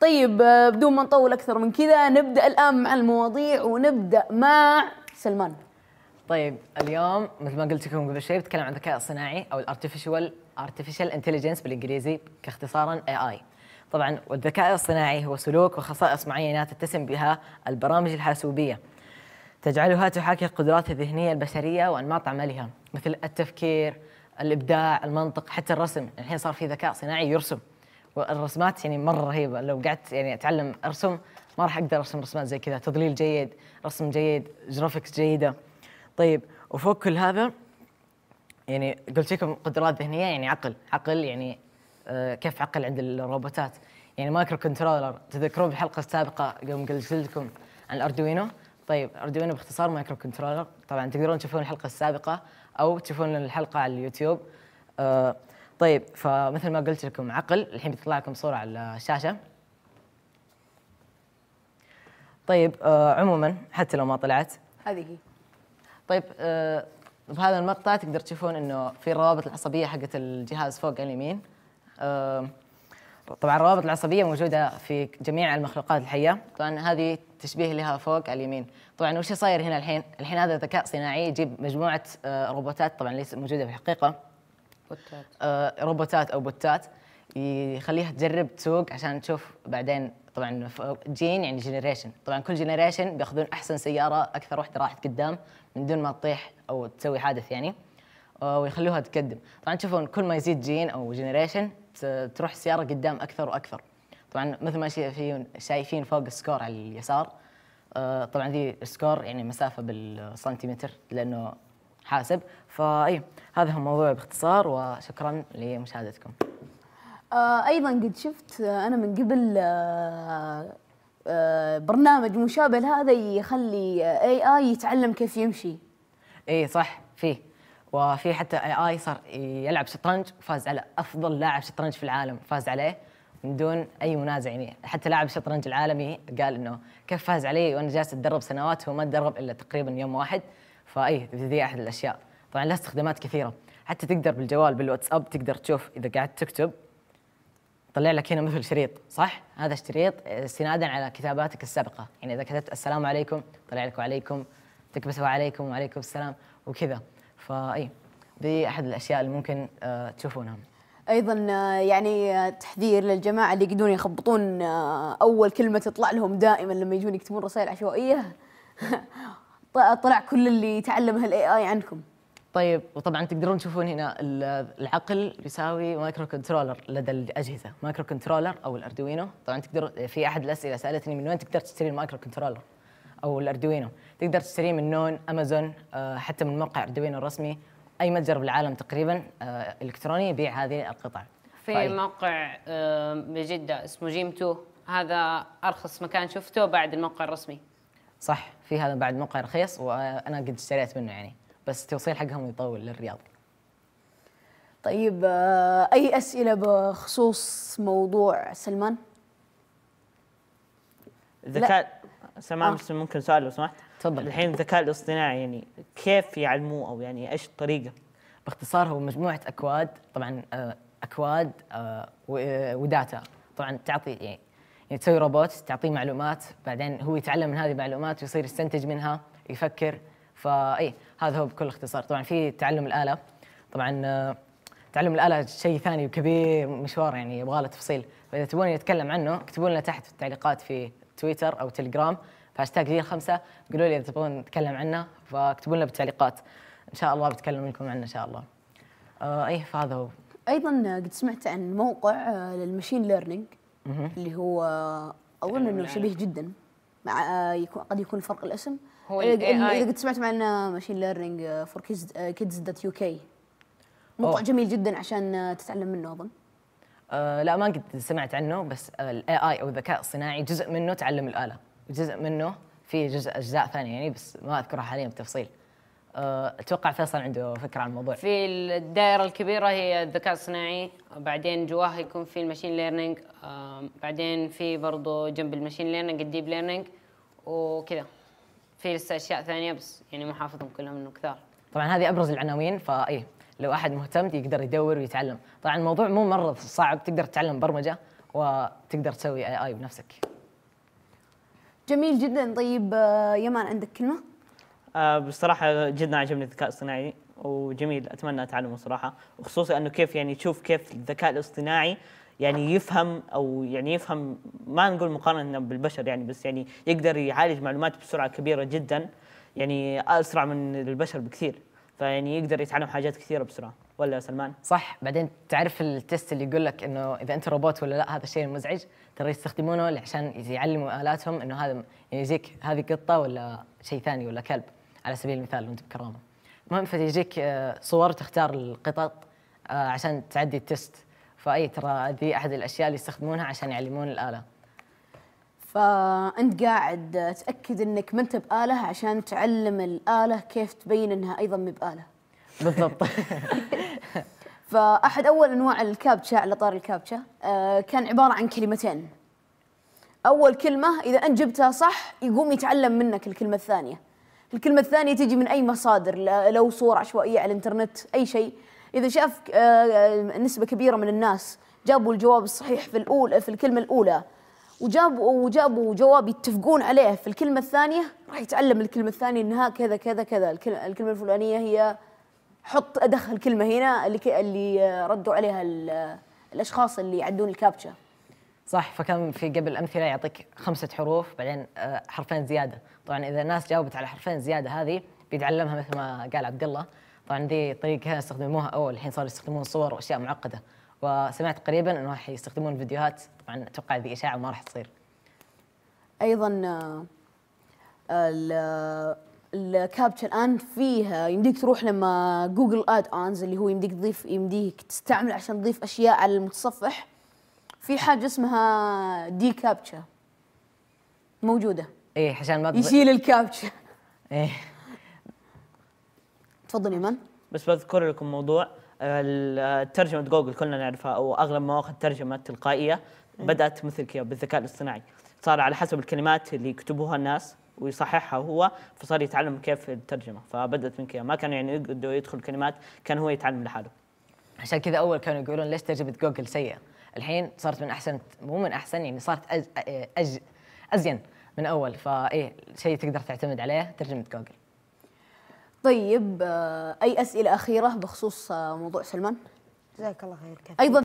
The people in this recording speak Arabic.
طيب بدون ما نطول اكثر من كذا نبدا الان مع المواضيع ونبدا مع سلمان طيب اليوم مثل ما قلت لكم قبل شوي بتكلم عن الذكاء الصناعي او الارتفيشال ارتفيشال انتليجنس بالانجليزي كاختصارا اي اي طبعا والذكاء الصناعي هو سلوك وخصائص معينه تتسم بها البرامج الحاسوبيه تجعلها تحاكي القدرات الذهنيه البشريه وانماط عملها مثل التفكير الابداع المنطق حتى الرسم الحين صار في ذكاء صناعي يرسم والرسمات يعني مره رهيبه لو قعدت يعني اتعلم ارسم ما راح اقدر ارسم رسمات زي كذا تضليل جيد رسم جيد جرافيكس جيده طيب وفوق كل هذا يعني قلت لكم قدرات ذهنيه يعني عقل عقل يعني آه كيف عقل عند الروبوتات يعني مايكرو كنترولر تذكرون بالحلقه السابقه يوم قلت لكم عن الاردوينو طيب اردوينو باختصار مايكرو كنترولر طبعا تقدرون تشوفون الحلقه السابقه او تشوفون الحلقه على اليوتيوب آه طيب فمثل ما قلت لكم عقل الحين بتطلع لكم صورة على الشاشة طيب آه عموما حتى لو ما طلعت هذه هي طيب آه بهذا المقطع تقدر تشوفون انه في الروابط العصبيه حقت الجهاز فوق على اليمين آه طبعا الروابط العصبيه موجوده في جميع المخلوقات الحيه طبعا هذه تشبيه لها فوق على اليمين طبعا وش صاير هنا الحين الحين هذا ذكاء صناعي يجيب مجموعه آه روبوتات طبعا ليس موجوده في الحقيقه بوتات آه روبوتات او بوتات يخليها تجرب تسوق عشان تشوف بعدين طبعا جين يعني جنريشن طبعا كل جنريشن بياخذون احسن سياره اكثر واحده راحت قدام من دون ما تطيح او تسوي حادث يعني آه، ويخلوها تقدم طبعا تشوفون كل ما يزيد جين او جنريشن تروح السياره قدام اكثر واكثر طبعا مثل ما شايفين فوق السكور على اليسار آه، طبعا ذي السكور يعني مسافه بالسنتيمتر لانه حاسب فاي هذا هو الموضوع باختصار وشكرا لمشاهدتكم آه ايضا قد شفت آه، انا من قبل آه آه برنامج مشابه لهذا يخلي اي آه، اي يتعلم كيف يمشي اي صح فيه وفي حتى اي اي صار يلعب شطرنج وفاز على افضل لاعب شطرنج في العالم فاز عليه من دون اي منازع يعني حتى لاعب الشطرنج العالمي قال انه كيف فاز علي وانا جالس اتدرب سنوات وما اتدرب الا تقريبا يوم واحد فاي دي احد الاشياء طبعا لها استخدامات كثيره حتى تقدر بالجوال بالواتساب تقدر تشوف اذا قاعد تكتب طلع لك هنا مثل شريط صح هذا الشريط استنادا آه، على كتاباتك السابقه يعني اذا كتبت السلام عليكم طلع لك وعليكم تكبس وعليكم وعليكم السلام وكذا فاي دي احد الاشياء اللي ممكن آه، تشوفونها ايضا آه، يعني تحذير للجماعه اللي يقدرون يخبطون اول كلمه تطلع لهم دائما لما يجون يكتبون رسائل عشوائيه طلع كل اللي تعلمه الاي اي عنكم طيب وطبعا تقدرون تشوفون هنا العقل يساوي مايكرو كنترولر لدى الاجهزه مايكرو كنترولر او الاردوينو طبعا تقدر في احد الاسئله سالتني من وين تقدر تشتري المايكرو كنترولر او الاردوينو تقدر تشتريه من نون امازون آه، حتى من موقع اردوينو الرسمي اي متجر بالعالم تقريبا آه، الكتروني يبيع هذه القطع في فأي. طيب. موقع آه، بجده اسمه جيم 2 هذا ارخص مكان شفته بعد الموقع الرسمي صح في هذا بعد موقع رخيص وانا قد اشتريت منه يعني بس توصيل حقهم يطول للرياض طيب آه، اي اسئله بخصوص موضوع سلمان الذكاء سلمان آه. بس ممكن سؤال لو سمحت تفضل الحين الذكاء الاصطناعي يعني كيف يعلموه او يعني ايش الطريقه باختصار هو مجموعه اكواد طبعا آه، اكواد آه، وداتا طبعا تعطي يعني يعني تسوي روبوت تعطيه معلومات بعدين هو يتعلم من هذه المعلومات ويصير يستنتج منها يفكر فاي هذا هو بكل اختصار طبعا في تعلم الاله طبعا آه، تعلم الاله شيء ثاني وكبير مشوار يعني يبغى له تفصيل فاذا تبون نتكلم عنه اكتبوا لنا تحت في التعليقات في تويتر او تليجرام هاشتاج جيل خمسة قولوا لي إذا تبغون نتكلم عنه فاكتبوا لنا بالتعليقات إن شاء الله بتكلم لكم عنه إن شاء الله اي آه، أيه فهذا هو أيضا قد سمعت عن موقع آه، للمشين ليرنينج اللي هو اظن انه شبيه جدا مع آه، يكون قد يكون فرق الاسم هو اذا قد سمعت معنا ماشين ليرنينج فور كيدز دوت يو كي موقع جميل جدا عشان آه، تتعلم منه اظن آه لا ما قد سمعت عنه بس آه، الاي اي او الذكاء الصناعي جزء منه تعلم الاله وجزء منه في جزء اجزاء ثانيه يعني بس ما اذكرها حاليا بالتفصيل آه، اتوقع فيصل عنده فكره عن الموضوع في الدائره الكبيره هي الذكاء الصناعي بعدين جواها يكون في المشين ليرنينج بعدين في برضه جنب المشين ليرنينج الديب ليرنينج وكذا في لسه اشياء ثانيه بس يعني ما حافظهم كلهم انه كثار طبعا هذه ابرز العناوين فاي لو احد مهتم يقدر يدور ويتعلم طبعا الموضوع مو مره صعب تقدر تتعلم برمجه وتقدر تسوي اي اي بنفسك جميل جدا طيب آه، يمان عندك كلمه آه بصراحه جدا عجبني الذكاء الاصطناعي وجميل اتمنى اتعلمه صراحه وخصوصا انه كيف يعني تشوف كيف الذكاء الاصطناعي يعني يفهم او يعني يفهم ما نقول مقارنه بالبشر يعني بس يعني يقدر يعالج معلومات بسرعه كبيره جدا يعني اسرع من البشر بكثير فيعني يقدر يتعلم حاجات كثيره بسرعه ولا سلمان صح بعدين تعرف التست اللي يقول لك انه اذا انت روبوت ولا لا هذا الشيء المزعج ترى يستخدمونه عشان يعلموا الاتهم انه هذا يعني يجيك هذه قطه ولا شيء ثاني ولا كلب على سبيل المثال وانت بكرامه المهم فيجيك آه، صور تختار القطط آه، عشان تعدي التست فاي ترى دي احد الاشياء اللي يستخدمونها عشان يعلمون الاله فانت قاعد تاكد انك ما انت باله عشان تعلم الاله كيف تبين انها ايضا ما باله بالضبط فاحد اول انواع الكابتشا على طار الكابتشا آه، كان عباره عن كلمتين اول كلمه اذا انت جبتها صح يقوم يتعلم منك الكلمه الثانيه الكلمة الثانية تجي من أي مصادر لو صور عشوائية على الإنترنت أي شيء إذا شاف آه، آه، نسبة كبيرة من الناس جابوا الجواب الصحيح في الأولى في الكلمة الأولى وجابوا وجابوا جواب يتفقون عليه في الكلمة الثانية راح يتعلم الكلمة الثانية إنها كذا كذا كذا الكلمة الفلانية هي حط أدخل كلمة هنا اللي اللي ردوا عليها الأشخاص اللي يعدون الكابتشا صح فكان في قبل امثله يعطيك خمسه حروف بعدين آه، حرفين زياده طبعا اذا الناس جاوبت على حرفين زياده هذه بيتعلمها مثل ما قال عبد الله طبعا دي طريقه استخدموها اول الحين صاروا يستخدمون صور واشياء معقده وسمعت قريبا انه راح يستخدمون الفيديوهات طبعا اتوقع ذي اشاعه وما راح تصير ايضا الكابتشر آه، الان فيها يمديك تروح لما جوجل اد اونز اللي هو يمديك تضيف يمديك تستعمله عشان تضيف اشياء على المتصفح في حاجه اسمها دي كابتشا موجوده ايه عشان ما يشيل الكابتشا ايه تفضل ايمان بس بذكر لكم موضوع ترجمه جوجل كلنا نعرفها او اغلب مواقع الترجمه التلقائيه إيه. بدات مثل كذا بالذكاء الاصطناعي صار على حسب الكلمات اللي يكتبوها الناس ويصححها هو فصار يتعلم كيف الترجمه فبدات من كذا ما كانوا يعني يقدروا يدخل كلمات كان هو يتعلم لحاله عشان كذا اول كانوا يقولون ليش ترجمه جوجل سيئه الحين صارت من احسن مو من احسن يعني صارت أز... أز... ازين من اول فايه شيء تقدر تعتمد عليه ترجمه جوجل طيب آه، اي اسئله اخيره بخصوص آه، موضوع سلمان جزاك الله خير كثير ايضا